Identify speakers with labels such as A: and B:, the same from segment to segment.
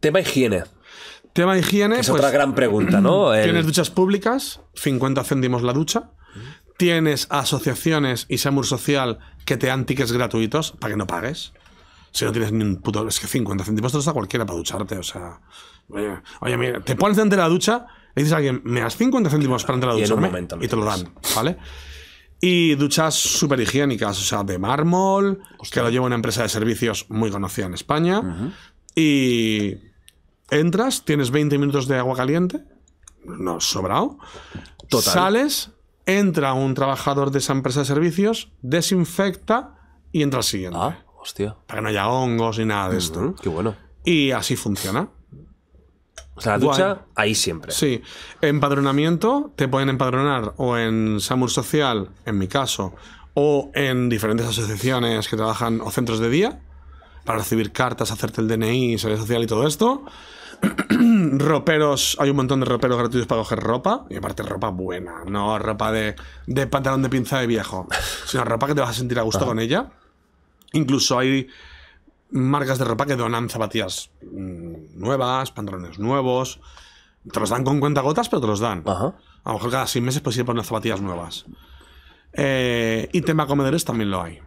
A: Tema higiene. Tema higiene. es pues, otra gran pregunta, ¿no? Tienes duchas públicas, 50 céntimos la ducha. Tienes asociaciones y Samur Social que te dan tickets gratuitos para que no pagues. Si no tienes ni un puto. Es que 50 céntimos te los da cualquiera para ducharte, o sea. Oye, oye te pones delante de la ducha, Y dices a alguien, me das 50 céntimos para entrar a la ducha. y te lo dan, ¿vale? Y duchas súper higiénicas, o sea, de mármol, que lo lleva una empresa de servicios muy conocida en España. Y entras, tienes 20 minutos de agua caliente, no sobrado. Sales, entra un trabajador de esa empresa de servicios, desinfecta y entra al siguiente. Ah, hostia. Para que no haya hongos ni nada de esto. Qué bueno. Y así funciona. O sea, la ducha ahí siempre. Sí. Empadronamiento, te pueden empadronar o en Samur Social, en mi caso, o en diferentes asociaciones que trabajan o centros de día para recibir cartas, hacerte el DNI, seguridad social y todo esto. roperos, hay un montón de roperos gratuitos para coger ropa, y aparte ropa buena, no ropa de, de pantalón de pinza de viejo, sino ropa que te vas a sentir a gusto con ella. Incluso hay marcas de ropa que donan zapatillas mm, nuevas, pantalones nuevos. Te los dan con cuentagotas, pero te los dan. A lo mejor cada seis meses puedes ir por unas zapatillas nuevas. Eh, y tema comedores también lo hay.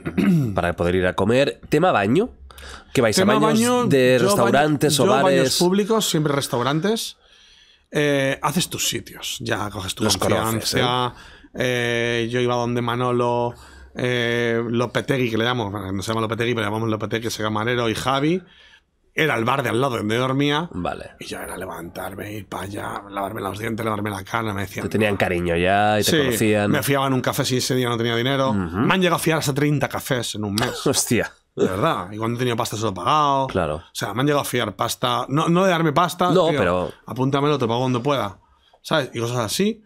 A: Para poder ir a comer. Tema baño. Que vais a baños de restaurantes o bares. públicos, siempre restaurantes. Eh, haces tus sitios. Ya coges tu confianza. Eh, yo iba donde Manolo. Eh, Lopetegui, que le llamamos, no se llama Lopetegui, pero le llamamos Lopetegui, que se llama Marero y Javi, era el bar de al lado donde dormía. Vale. Y yo era levantarme, ir para allá, lavarme los dientes, lavarme la cara. Me decían. Te tenían cariño ya y te conocían. Me fiaban un café si ese día no tenía dinero. Me han llegado a fiar hasta 30 cafés en un mes. Hostia. De verdad. Y cuando he tenido pasta se lo he pagado. Claro. O sea, me han llegado a fiar pasta. No, de darme pasta. No, tío, pero. Apúntamelo, te pago donde pueda. ¿Sabes? Y cosas así.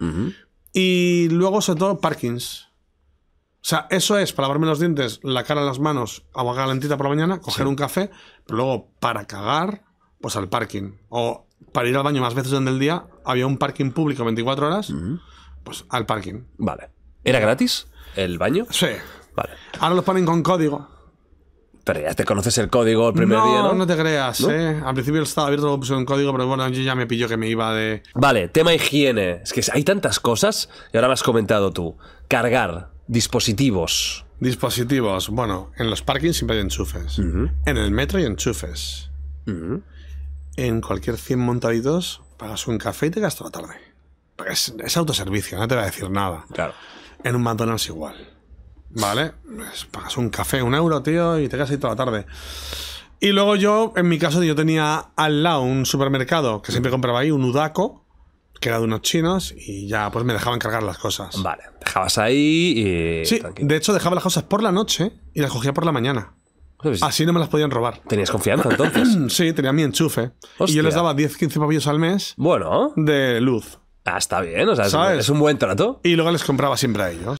A: Y luego, sobre todo, parkings. O sea, eso es para lavarme los dientes, la cara, en las manos, agua calentita por la mañana, coger un café, pero luego para cagar, pues al parking. O para ir al baño más veces en el día, había un parking público 24 horas, pues al parking. Vale. ¿Era gratis el baño? Sí. Vale. Ahora lo ponen con código. Pero ya te conoces el código el primer día, ¿no? No, te creas, ¿eh? Al principio estaba abierto la en código, pero bueno, yo ya me pilló que me iba de. Vale, tema higiene. Es que hay tantas cosas, y ahora lo has comentado tú. Cargar. Dispositivos. Dispositivos. Bueno, en los parkings siempre hay enchufes. En el metro hay enchufes. En cualquier 100 montaditos pagas un café y te gastas la tarde. es, autoservicio, no te va a decir nada. Claro. En un McDonald's igual. ¿Vale? Pues pagas un café, un euro, tío, y te gastas ahí toda la tarde. Y luego yo, en mi caso, yo tenía al lado un supermercado que siempre compraba ahí, un Udaco que de unos chinos y ya pues me dejaban cargar las cosas. Vale, dejabas ahí y... Sí, de hecho dejaba las cosas por la noche y las cogía por la mañana. Pues Así no me las podían robar. ¿Tenías confianza entonces? sí, tenía mi enchufe. Y yo les daba 10, 15 pavillos al mes. Bueno. De luz. Ah, está bien, o sea, es un buen trato. Y luego les compraba siempre a ellos.